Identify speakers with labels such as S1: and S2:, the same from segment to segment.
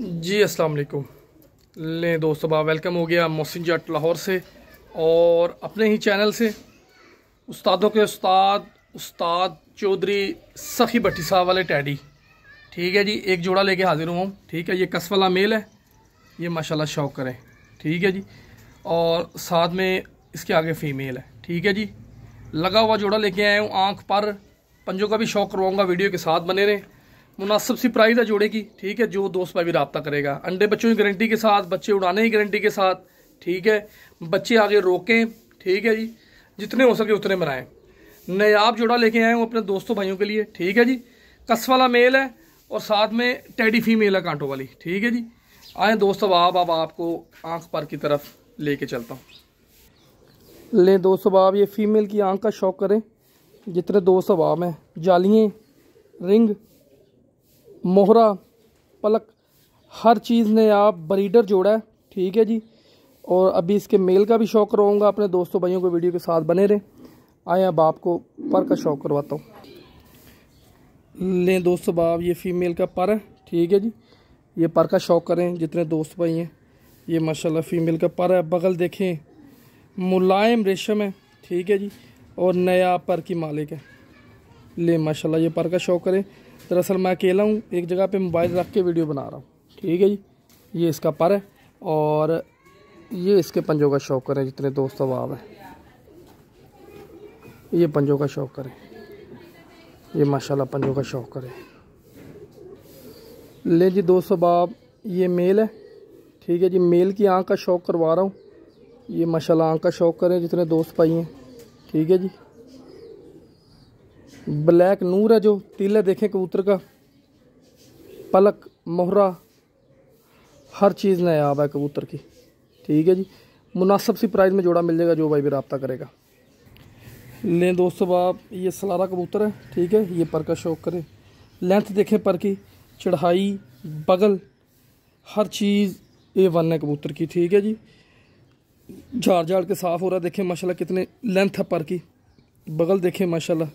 S1: जी अस्सलाम वालेकुम ले दोस्तों बा वेलकम हो गया मोहसिन जट लाहौर से और अपने ही चैनल से उस्तादों के उस्ताद उस्ताद चौधरी सखी भट्टी साहब वाले टैडी ठीक है जी एक जोड़ा लेके हाजिर हुआ हूँ ठीक है ये कस वाला मेल है ये माशाल्लाह शौक करें ठीक है जी और साथ में इसके आगे फीमेल है ठीक है जी लगा हुआ जोड़ा लेके आया हूँ आँख पर पंजों का भी शौक करवाऊँगा वीडियो के साथ बने रहें मुनासिब सी प्राइस है जोड़े की ठीक है जो दोस्त भाई भी रबता करेगा अंडे बच्चों की गारंटी के साथ बच्चे उड़ाने की गारंटी के साथ ठीक है बच्चे आगे रोकें ठीक है जी जितने हो सके उतने बनाएं नयाब जोड़ा लेके आए हूँ अपने दोस्तों भाइयों के लिए ठीक है जी कस वाला मेल है और साथ में टेडी फीमेल है कांटों वाली ठीक है जी आए दोस्त अब आप अब आपको आंख पर की तरफ कर चलता हूँ ले दोस्तों आप ये फीमेल की आंख का शौक करें जितने दोस्त अब आप हैं जालियाँ रिंग मोहरा पलक हर चीज़ ने आप ब्रीडर जोड़ा है ठीक है जी और अभी इसके मेल का भी शौक रहूँगा अपने दोस्तों भाइयों को वीडियो के साथ बने रहें आए अब आपको पर का शौक करवाता हूँ लें दोस्तों बाब ये फ़ीमेल का पर है ठीक है जी ये पर का शौक करें जितने दोस्त भाई हैं ये माशाल्लाह फ़ीमेल का पर है बगल देखें मुलायम रेशम है ठीक है जी और नया पर की मालिक है ले माशाल्लाह ये पर का शौक करें दरअसल मैं अकेला हूँ एक जगह पे मोबाइल रख के वीडियो बना रहा हूँ ठीक है जी ये इसका पर है और ये इसके पंजों का शौक करें जितने दोस्त अब हैं ये पंजों का शौक करें ये माशाल्लाह पंजों का शौक करें ले जी दोस्त बाब ये मेल है ठीक है जी मेल की आँख का शौक करवा रहा हूँ ये माशाल्लाह आँख का शौक करें जितने दोस्त पाई हैं ठीक है जी ब्लैक नूर है जो तीले देखें कबूतर का पलक मोहरा हर चीज़ नयाब है कबूतर की ठीक है जी मुनासब सी प्राइस में जोड़ा मिल जाएगा जो भाई भी रबता करेगा लें दोस्तों आप ये सलारा कबूतर है ठीक है ये पर का शौक करें लेंथ देखें पर की चढ़ाई बगल हर चीज़ ये वन है कबूतर की ठीक है जी झाड़ झाड़ के साफ़ हो रहा है देखें माशाल्लाह कितने लेंथ है पर की बगल देखें माशाल्लाह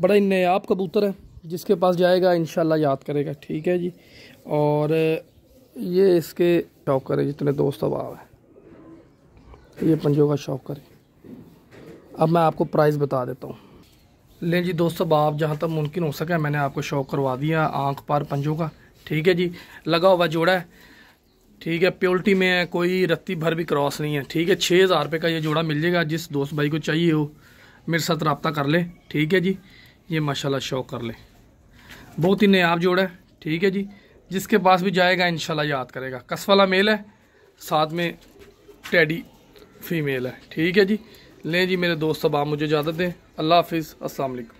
S1: बड़ा ही नयाब कबूतर है जिसके पास जाएगा इन याद करेगा ठीक है जी और ये इसके शौकर है जितने दोस्त अभाव है ये पंजों का शौकर है अब मैं आपको प्राइस बता देता हूँ लें जी दोस्तों बाप जहाँ तक मुमकिन हो सके मैंने आपको शौक करवा दिया आंख पर पंजों का ठीक है जी लगा हुआ जोड़ा है ठीक है प्योरिटी में है कोई रत्ती भर भी क्रॉस नहीं है ठीक है छः हज़ार रुपये का ये जोड़ा मिल जाएगा जिस दोस्त भाई को चाहिए हो मेरे साथ रबता कर ले ठीक है जी ये माशाल्लाह शो कर लें बहुत ही नयाब जोड़ा है ठीक है जी जिसके पास भी जाएगा इन याद करेगा कस वाला मेल है साथ में टैडी फीमेल है ठीक है जी लें जी मेरे दोस्त अब आप मुझे इजाज़त दें अल्लाह हाफिज़ असलकम